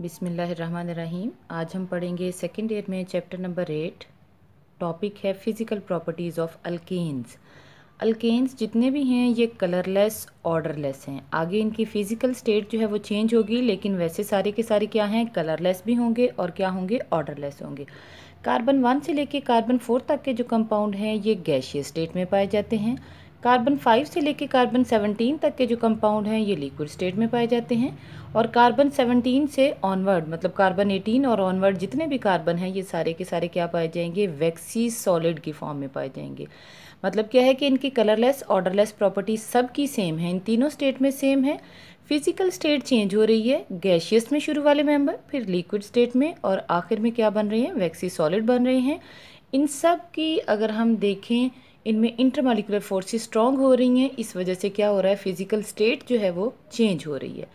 रहीम आज हम पढ़ेंगे सेकेंड ईयर में चैप्टर नंबर एट टॉपिक है physical properties of alkanes alkanes जितने भी हैं ये कलरलेस ऑर्डरलेस हैं आगे इनकी फ़िज़िकल स्टेट जो है वो चेंज होगी लेकिन वैसे सारे के सारे क्या हैं कलरलेस भी होंगे और क्या होंगे ऑर्डरलेस होंगे कार्बन वन से लेके कार्बन फोर तक के जो कंपाउंड हैं ये गैशियस स्टेट में पाए जाते हैं कार्बन फाइव से लेके कार्बन सेवनटीन तक के जो कंपाउंड हैं ये लिक्विड स्टेट में पाए जाते हैं और कार्बन 17 से ऑनवर्ड मतलब कार्बन 18 और ऑनवर्ड जितने भी कार्बन हैं ये सारे के सारे क्या पाए जाएंगे वैक्सी सॉलिड की फॉर्म में पाए जाएंगे मतलब क्या है कि इनकी कलरलेस ऑर्डरलेस प्रॉपर्टी सब की सेम है इन तीनों स्टेट में सेम है फिजिकल स्टेट चेंज हो रही है गैशियस में शुरू वाले मेंबर फिर लिक्विड स्टेट में और आखिर में क्या बन रहे हैं वैक्सी सॉलिड बन रहे हैं इन सब की अगर हम देखें इनमें इंटरमालिकुलर फोर्सेस स्ट्रांग हो रही हैं इस वजह से क्या हो रहा है फिजिकल स्टेट जो है वो चेंज हो रही है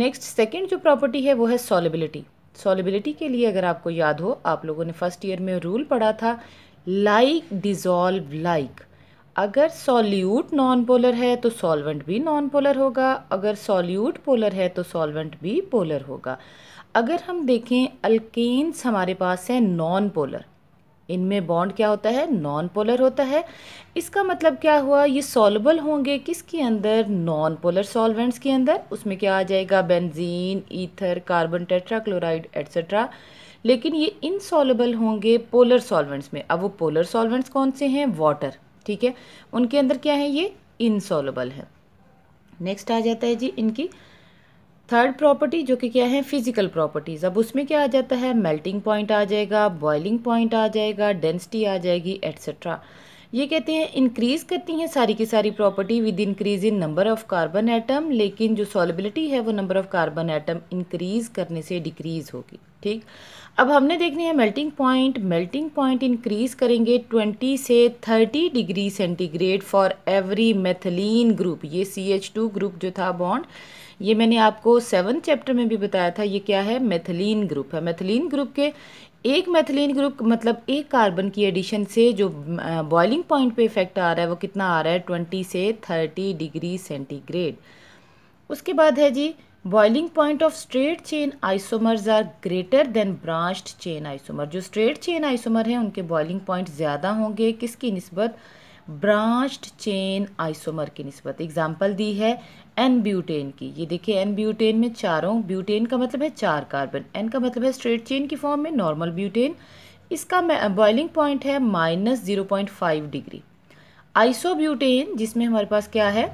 नेक्स्ट सेकेंड जो प्रॉपर्टी है वो है सॉलिबिलिटी सॉलिबिलिटी के लिए अगर आपको याद हो आप लोगों ने फर्स्ट ईयर में रूल पढ़ा था लाइक डिज़ोल्व लाइक अगर सॉल्यूट नॉन पोलर है तो सॉल्वेंट भी नॉन पोलर होगा अगर सॉल्यूट पोलर है तो सॉल्वेंट भी पोलर होगा अगर हम देखें अल्केन्स हमारे पास हैं नॉन पोलर इनमें बॉन्ड क्या होता है नॉन पोलर होता है इसका मतलब क्या हुआ ये सॉलेबल होंगे किसके अंदर नॉन पोलर सॉल्वेंट्स के अंदर उसमें क्या आ जाएगा benzene ether carbon tetrachloride extra लेकिन ये इनसॉलेबल होंगे पोलर सॉल्वेंट्स में अब वो पोलर सॉल्वेंट्स कौन से हैं वाटर ठीक है उनके अंदर क्या है ये इनसॉलेबल है नेक्स्ट आ जाता है जी इनकी थर्ड प्रॉपर्टी जो कि क्या है फिजिकल प्रॉपर्टीज़ अब उसमें क्या आ जाता है मेल्टिंग पॉइंट आ जाएगा बॉइलिंग पॉइंट आ जाएगा डेंसिटी आ जाएगी एट्सट्रा ये कहते हैं इंक्रीज़ करती हैं सारी की सारी property with increase in number of carbon atom लेकिन जो सॉलिबिलिटी है वो number of carbon atom increase करने से डिक्रीज़ होगी ठीक अब हमने देखनी है melting point melting point increase करेंगे 20 से 30 degree centigrade for every methylene group ये सी एच टू ग्रुप जो था बॉन्ड ये मैंने आपको सेवन चैप्टर में भी बताया था ये क्या है मेथलीन ग्रुप है मेथलीन ग्रुप के एक मैथिलीन ग्रुप मतलब एक कार्बन की एडिशन से जो बॉइलिंग पॉइंट पे इफेक्ट आ रहा है वो कितना आ रहा है ट्वेंटी से थर्टी डिग्री सेंटीग्रेड उसके बाद है जी boiling point of straight chain isomers are greater than branched chain isomer जो स्ट्रेट चेन आइसोमर हैं उनके बॉइलिंग पॉइंट ज़्यादा होंगे किसकी नस्बत ब्रांच्ड चेन आइसोमर की नस्बत एग्जाम्पल दी है एन ब्यूटेन की ये देखिए एन ब्यूटेन में चारों ब्यूटेन का मतलब है चार कार्बन एन का मतलब है स्ट्रेट चेन की फॉर्म में नॉर्मल ब्यूटेन इसका बॉइलिंग पॉइंट है minus zero point five degree isobutane जिसमें हमारे पास क्या है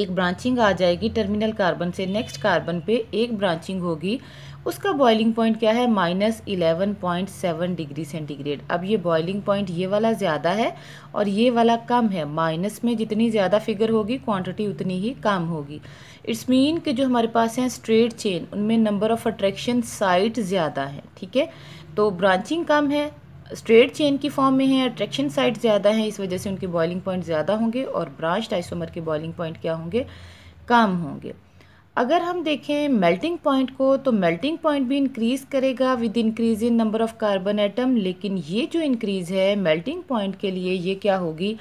एक ब्रांचिंग आ जाएगी टर्मिनल कार्बन से नेक्स्ट कार्बन पे एक ब्रांचिंग होगी उसका बॉइलिंग पॉइंट क्या है minus eleven point seven degree centigrade अब ये बॉइलिंग पॉइंट ये वाला ज़्यादा है और ये वाला कम है माइनस में जितनी ज़्यादा फिगर होगी क्वांटिटी उतनी ही कम होगी इट्स मीन कि जो हमारे पास हैं स्ट्रेट चेन उनमें नंबर ऑफ़ अट्रैक्शन साइट ज़्यादा है ठीक है तो ब्रांचिंग कम है स्ट्रेट चेन की फॉर्म में है अट्रैक्शन साइड ज़्यादा है इस वजह से उनके बॉइलिंग पॉइंट ज़्यादा होंगे और ब्रांच आइसोमर के बॉइलिंग पॉइंट क्या होंगे कम होंगे अगर हम देखें मेल्टिंग पॉइंट को तो मेल्टिंग पॉइंट भी इंक्रीज़ करेगा with increase in number of carbon atom लेकिन ये जो इंक्रीज़ है मेल्टिंग पॉइंट के लिए ये क्या होगी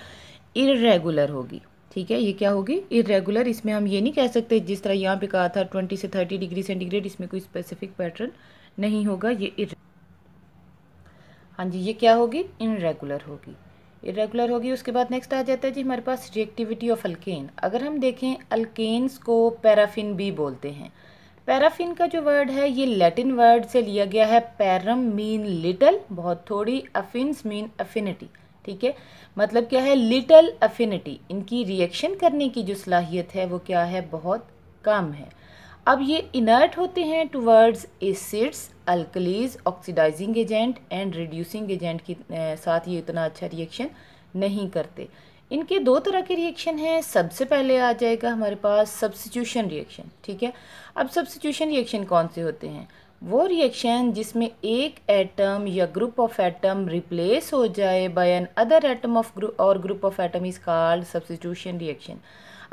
इरेगुलर होगी ठीक है ये क्या होगी इरेगुलर इसमें हम ये नहीं कह सकते जिस तरह यहाँ पे कहा था ट्वेंटी से थर्टी डिग्री सेंटीग्रेड इसमें कोई स्पेसिफिक पैटर्न नहीं होगा ये इरेगुलर हाँ जी ये क्या होगी इनरेगुलर होगी इरेगुलर होगी उसके बाद नेक्स्ट आ जाता है जी हमारे पास रिएक्टिविटी ऑफ अल्केन अगर हम देखें अल्केन्स को पैराफिन भी बोलते हैं पैराफिन का जो वर्ड है ये लैटिन वर्ड से लिया गया है पैरम मीन लिटल बहुत थोड़ी अफिन्स मीन अफिनिटी ठीक है मतलब क्या है लिटल अफिनिटी इनकी रिएक्शन करने की जो सलाहियत है वो क्या है बहुत कम है अब ये इनर्ट होते हैं towards acids alkalis oxidizing agent and reducing agent के साथ ये इतना अच्छा रिएक्शन नहीं करते इनके दो तरह के रिएक्शन हैं सबसे पहले आ जाएगा हमारे पास सब्सिट्यूशन रिएक्शन ठीक है अब सब्सिट्यूशन रिएक्शन कौन से होते हैं वो रिएक्शन जिसमें एक एटम या ग्रुप ऑफ एटम रिप्लेस हो जाए by an other atom of group और group of atom is called substitution reaction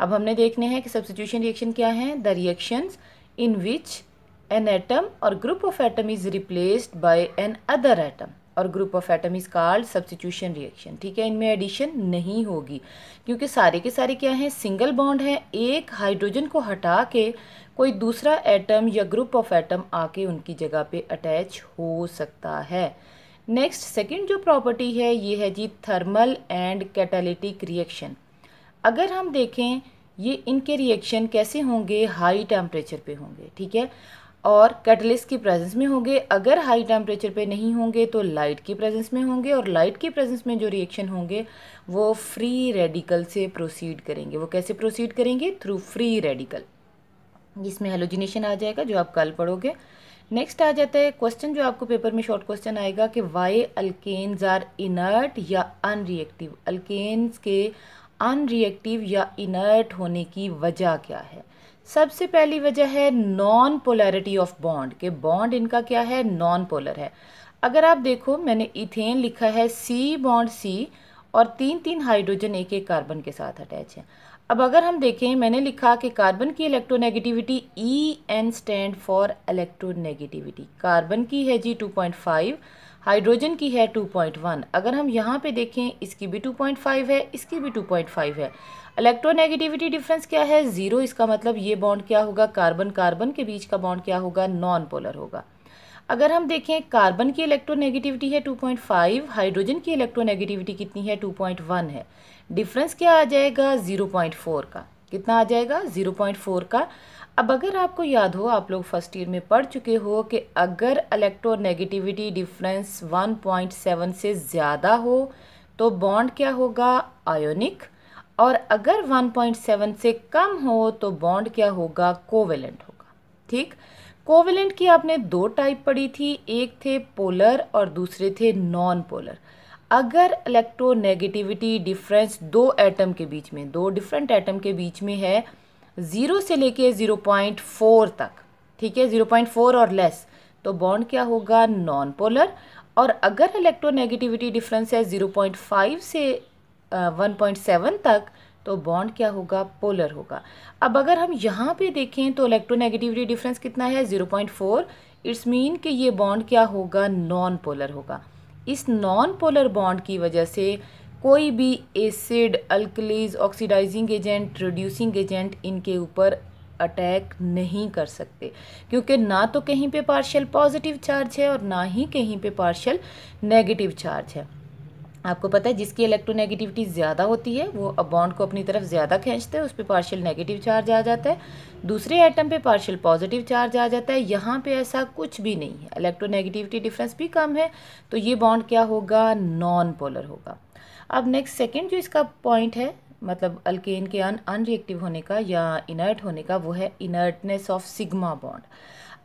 अब हमने देखने हैं कि सब्सिट्यूशन रिएक्शन क्या है the reactions in which an atom और group of atom is replaced by an other atom और group of atom is called substitution reaction ठीक है इनमें एडिशन नहीं होगी क्योंकि सारे के सारे क्या हैं सिंगल बॉन्ड है एक हाइड्रोजन को हटा के कोई दूसरा एटम या ग्रुप ऑफ एटम आके उनकी जगह पे अटैच हो सकता है नेक्स्ट सेकंड जो प्रॉपर्टी है ये है जी थर्मल एंड कैटालिटिक रिएक्शन अगर हम देखें ये इनके रिएक्शन कैसे होंगे हाई टेम्परेचर पे होंगे ठीक है और कैटलिस्ट की प्रेजेंस में होंगे अगर हाई टेम्परेचर पे नहीं होंगे तो लाइट की प्रेजेंस में होंगे और लाइट की प्रेजेंस में जो रिएक्शन होंगे वो फ्री रेडिकल से प्रोसीड करेंगे वो कैसे प्रोसीड करेंगे थ्रू फ्री रेडिकल जिसमें हेलोजिनेशन आ जाएगा जो आप कल पढ़ोगे नेक्स्ट आ जाता है क्वेश्चन जो आपको पेपर में शॉर्ट क्वेश्चन आएगा कि वाई अल्केन्स आर इनर्ट या अनरिएक्टिव अल्केन्स के अनरिएक्टिव या इनर्ट होने की वजह क्या है सबसे पहली वजह है नॉन पोलैरिटी ऑफ बॉन्ड के बॉन्ड इनका क्या है नॉन पोलर है अगर आप देखो मैंने इथेन लिखा है सी बॉन्ड सी और तीन तीन हाइड्रोजन एक एक कार्बन के साथ अटैच है अब अगर हम देखें मैंने लिखा कि कार्बन की electronegativity E N stand for electronegativity carbon की है जी 2.5 हाइड्रोजन की है 2.1 अगर हम यहाँ पे देखें इसकी भी 2.5 है इसकी भी 2.5 है इलेक्ट्रोनेगेटिविटी डिफरेंस क्या है ज़ीरो इसका मतलब ये बॉन्ड क्या होगा कार्बन कार्बन के बीच का बॉन्ड क्या होगा नॉन पोलर होगा अगर हम देखें कार्बन की इलेक्ट्रोनेगेटिविटी है 2.5 हाइड्रोजन की इलेक्ट्रोनेगेटिविटी कितनी है 2.1 है डिफरेंस क्या आ जाएगा ज़ीरो पॉइंट फोर का कितना आ जाएगा ज़ीरो पॉइंट फोर का अब अगर आपको याद हो आप लोग फर्स्ट ईयर में पढ़ चुके हो कि अगर electronegativity difference one point seven से ज़्यादा हो तो बॉन्ड क्या होगा आयोनिक और अगर 1.7 से कम हो तो बॉन्ड क्या होगा कोवेलेंट होगा ठीक कोवेलेंट की आपने दो टाइप पढ़ी थी एक थे पोलर और दूसरे थे नॉन पोलर अगर इलेक्ट्रोनेगेटिविटी डिफरेंस दो एटम के बीच में दो डिफरेंट एटम के बीच में है ज़ीरो से लेके ज़ीरो पॉइंट फोर तक ठीक है ज़ीरो पॉइंट फोर और लेस तो बॉन्ड क्या होगा नॉन पोलर और अगर इलेक्ट्रोनेगेटिविटी डिफरेंस है ज़ीरो पॉइंट फाइव से वन पॉइंट सेवन तक तो बॉन्ड क्या होगा पोलर होगा अब अगर हम यहाँ पे देखें तो इलेक्ट्रोनेगेटिविटी डिफरेंस कितना है zero point four it's mean कि ये बॉन्ड क्या होगा नॉन पोलर होगा इस नॉन पोलर बॉन्ड की वजह से कोई भी acid alkalis oxidizing agent reducing agent इनके ऊपर अटैक नहीं कर सकते क्योंकि ना तो कहीं पे पार्शियल पॉजिटिव चार्ज है और ना ही कहीं पे पार्शियल नेगेटिव चार्ज है आपको पता है जिसकी इलेक्ट्रोनेगेटिविटी ज़्यादा होती है वो अब बॉन्ड को अपनी तरफ ज़्यादा खींचते हैं उस पर पार्शियल नेगेटिव चार्ज आ जाता है दूसरे आइटम पे पार्शियल पॉजिटिव चार्ज आ जाता है यहाँ पे ऐसा कुछ भी नहीं है इलेक्ट्रोनेगेटिविटी डिफरेंस भी कम है तो ये बॉन्ड क्या होगा नॉन पोलर होगा अब नेक्स्ट सेकेंड जो इसका पॉइंट है मतलब अल्केन के अन अनरिएक्टिव होने का या इनर्ट होने का वो है इनर्टनेस ऑफ सिग्मा बॉन्ड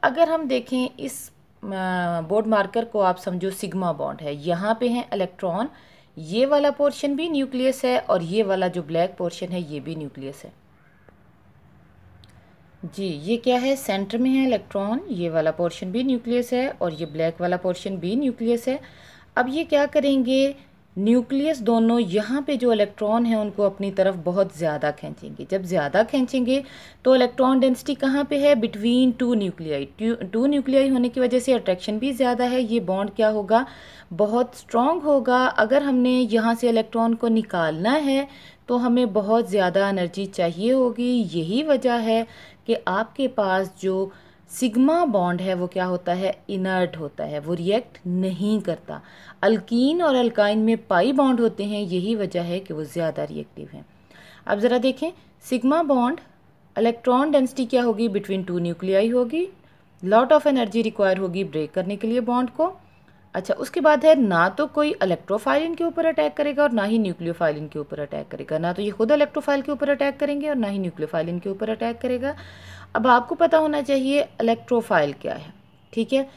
अगर हम देखें इस बोर्ड मार्कर को आप समझो सिग्मा बॉन्ड है यहाँ पे है इलेक्ट्रॉन ये वाला पोर्शन भी न्यूक्लियस है और ये वाला जो ब्लैक पोर्शन है ये भी न्यूक्लियस है जी ये क्या है सेंटर में है इलेक्ट्रॉन ये वाला पोर्शन भी न्यूक्लियस है और ये ब्लैक वाला पोर्शन भी न्यूक्लियस है अब ये क्या करेंगे न्यूक्लियस दोनों यहाँ पे जो इलेक्ट्रॉन है उनको अपनी तरफ बहुत ज़्यादा खींचेंगे जब ज़्यादा खींचेंगे तो इलेक्ट्रॉन डेंसिटी कहाँ पे है between two nuclei two nuclei होने की वजह से अट्रैक्शन भी ज़्यादा है ये बॉन्ड क्या होगा बहुत स्ट्रॉन्ग होगा अगर हमने यहाँ से इलेक्ट्रॉन को निकालना है तो हमें बहुत ज़्यादा एनर्जी चाहिए होगी यही वजह है कि आपके पास जो सिग्मा बॉन्ड है वो क्या होता है इनर्ट होता है वो रिएक्ट नहीं करता अल्कीन और अल्काइन में पाई बॉन्ड होते हैं यही वजह है कि वो ज़्यादा रिएक्टिव हैं अब ज़रा देखें सिग्मा बॉन्ड इलेक्ट्रॉन डेंसिटी क्या होगी बिटवीन टू न्यूक्लियाई होगी लॉट ऑफ एनर्जी रिक्वायर होगी ब्रेक करने के लिए बॉन्ड को अच्छा उसके बाद है ना तो कोई इलेक्ट्रोफाइलिन के ऊपर अटैक करेगा और ना ही न्यूक्लियोफाइलिन के ऊपर अटैक करेगा ना तो ये खुद इलेक्ट्रोफाइल के ऊपर अटैक करेंगे और ना ही न्यूक्लियोफाइलिन के ऊपर अटैक करेगा अब आपको पता होना चाहिए इलेक्ट्रोफाइल क्या है ठीक है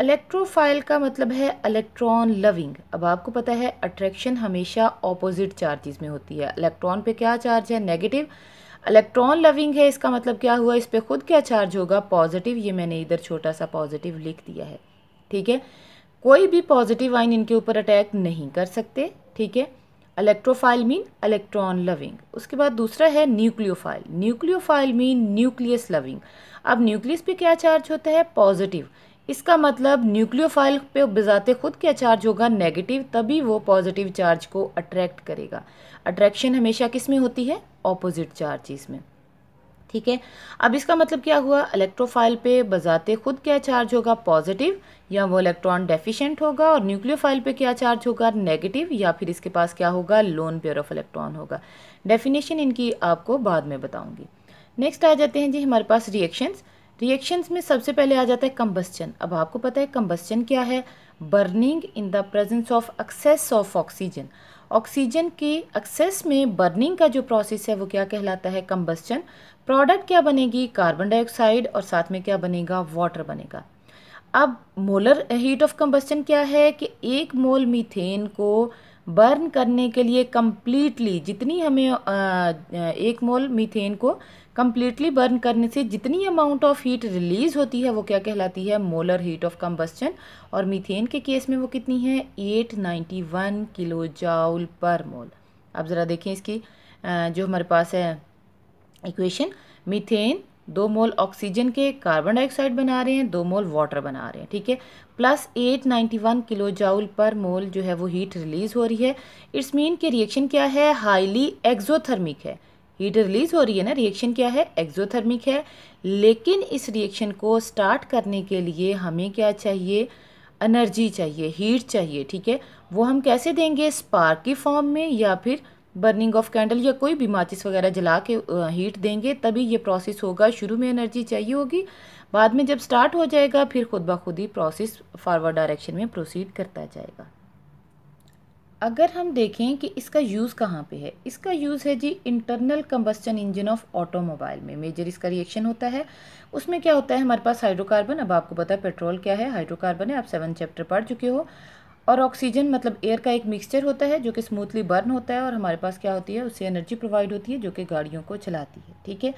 इलेक्ट्रोफाइल का मतलब है इलेक्ट्रॉन लविंग अब आपको पता है अट्रैक्शन हमेशा ऑपोजिट चार्जेस में होती है इलेक्ट्रॉन पे क्या चार्ज है नेगेटिव इलेक्ट्रॉन लविंग है इसका मतलब क्या हुआ इस पर खुद क्या चार्ज होगा पॉजिटिव ये मैंने इधर छोटा सा पॉजिटिव लिख दिया है ठीक है कोई भी पॉजिटिव आइन इनके ऊपर अटैक नहीं कर सकते ठीक है इलेक्ट्रोफाइल मीन इलेक्ट्रॉन लविंग उसके बाद दूसरा है nucleophile nucleophile mean nucleus loving अब न्यूक्लियस पे क्या चार्ज होता है पॉजिटिव इसका मतलब न्यूक्लियोफाइल पे बजाते खुद क्या चार्ज होगा नेगेटिव तभी वो पॉजिटिव चार्ज को अट्रैक्ट करेगा अट्रैक्शन हमेशा किस में होती है ऑपोजिट चार्ज इसमें ठीक है अब इसका मतलब क्या हुआ इलेक्ट्रोफाइल पे बजाते खुद क्या चार्ज होगा पॉजिटिव या वो इलेक्ट्रॉन डेफिशिएंट होगा और न्यूक्लियोफाइल पे क्या चार्ज होगा नेगेटिव या फिर इसके पास क्या होगा लोन पेयर ऑफ इलेक्ट्रॉन होगा डेफिनेशन इनकी आपको बाद में बताऊंगी नेक्स्ट आ जाते हैं जी हमारे पास रिएक्शंस रिएक्शंस में सबसे पहले आ जाता है कम्बस्चन अब आपको पता है कम्बस्चन क्या है burning in the presence of excess of oxygen oxygen के एक्सेस में बर्निंग का जो प्रोसेस है वो क्या कहलाता है कम्बस्चन प्रोडक्ट क्या बनेगी कार्बन डाइऑक्साइड और साथ में क्या बनेगा वाटर बनेगा अब मोलर हीट ऑफ कम्बस्चन क्या है कि एक मोल मीथेन को बर्न करने के लिए कम्प्लीटली जितनी हमें एक मोल मीथेन को कम्प्लीटली बर्न करने से जितनी अमाउंट ऑफ हीट रिलीज होती है वो क्या कहलाती है मोलर हीट ऑफ कम्बस्चन और मीथेन के केस में वो कितनी है 891 किलो जाउल पर मोल अब ज़रा देखें इसकी जो हमारे पास है इक्वेशन मीथेन दो मोल ऑक्सीजन के कार्बन डाइऑक्साइड बना रहे हैं दो मोल वाटर बना रहे हैं ठीक है plus eight ninety one kilo joule per mole जो है वो हीट रिलीज़ हो रही है इट्स मीन कि रिएक्शन क्या है हाईली एक्जोथर्मिक है हीट रिलीज़ हो रही है ना रिएक्शन क्या है एक्जोथर्मिक है लेकिन इस रिएक्शन को स्टार्ट करने के लिए हमें क्या चाहिए एनर्जी चाहिए हीट चाहिए ठीक है वो हम कैसे देंगे स्पार्क की फॉर्म में या फिर बर्निंग ऑफ कैंडल या कोई भी माचिस वगैरह जला के हीट देंगे तभी ये प्रोसेस होगा शुरू में एनर्जी चाहिए होगी बाद में जब स्टार्ट हो जाएगा फिर खुद ब खुद ही प्रोसेस फॉरवर्ड डायरेक्शन में प्रोसीड करता जाएगा अगर हम देखें कि इसका यूज़ कहाँ पे है इसका यूज़ है जी internal combustion engine of automobile में मेजर इसका रिएक्शन होता है उसमें क्या होता है हमारे पास हाइड्रोकार्बन अब आपको पता है पेट्रोल क्या है हाइड्रोकार्बन है आप सेवन चैप्टर पढ़ चुके हो और ऑक्सीजन मतलब एयर का एक मिक्सचर होता है जो कि स्मूथली बर्न होता है और हमारे पास क्या होती है उससे एनर्जी प्रोवाइड होती है जो कि गाड़ियों को चलाती है ठीक है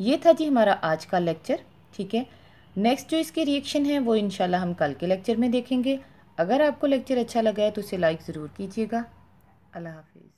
ये था जी हमारा आज का लेक्चर ठीक है नेक्स्ट जो इसके रिएक्शन है वो इनशाला हम कल के लेक्चर में देखेंगे अगर आपको लेक्चर अच्छा लगा है तो उसे लाइक ज़रूर कीजिएगा अल्लाह हाफिज़